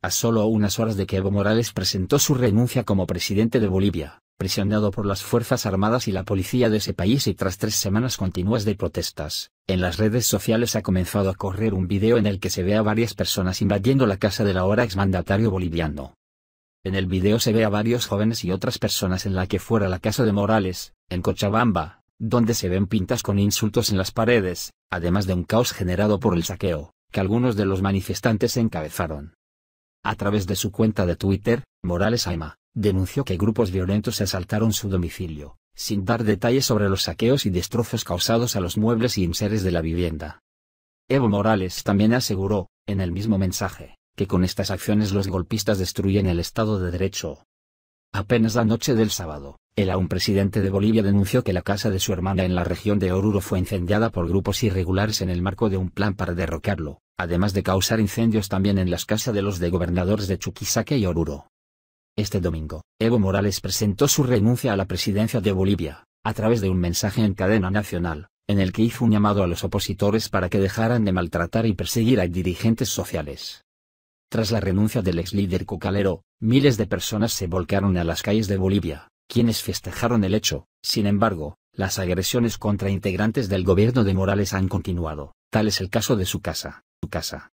a solo unas horas de que Evo Morales presentó su renuncia como presidente de Bolivia, prisionado por las Fuerzas Armadas y la policía de ese país y tras tres semanas continuas de protestas, en las redes sociales ha comenzado a correr un video en el que se ve a varias personas invadiendo la casa del ahora exmandatario boliviano. En el video se ve a varios jóvenes y otras personas en la que fuera la casa de Morales, en Cochabamba, donde se ven pintas con insultos en las paredes, además de un caos generado por el saqueo, que algunos de los manifestantes encabezaron. A través de su cuenta de Twitter, Morales Aima, denunció que grupos violentos asaltaron su domicilio, sin dar detalles sobre los saqueos y destrozos causados a los muebles y inseres de la vivienda. Evo Morales también aseguró, en el mismo mensaje, que con estas acciones los golpistas destruyen el Estado de Derecho. Apenas la noche del sábado, el aún presidente de Bolivia denunció que la casa de su hermana en la región de Oruro fue incendiada por grupos irregulares en el marco de un plan para derrocarlo, además de causar incendios también en las casas de los de gobernadores de Chuquisaca y Oruro. Este domingo, Evo Morales presentó su renuncia a la presidencia de Bolivia, a través de un mensaje en cadena nacional, en el que hizo un llamado a los opositores para que dejaran de maltratar y perseguir a dirigentes sociales. Tras la renuncia del ex líder Cucalero, miles de personas se volcaron a las calles de Bolivia, quienes festejaron el hecho, sin embargo, las agresiones contra integrantes del gobierno de Morales han continuado, tal es el caso de su casa casa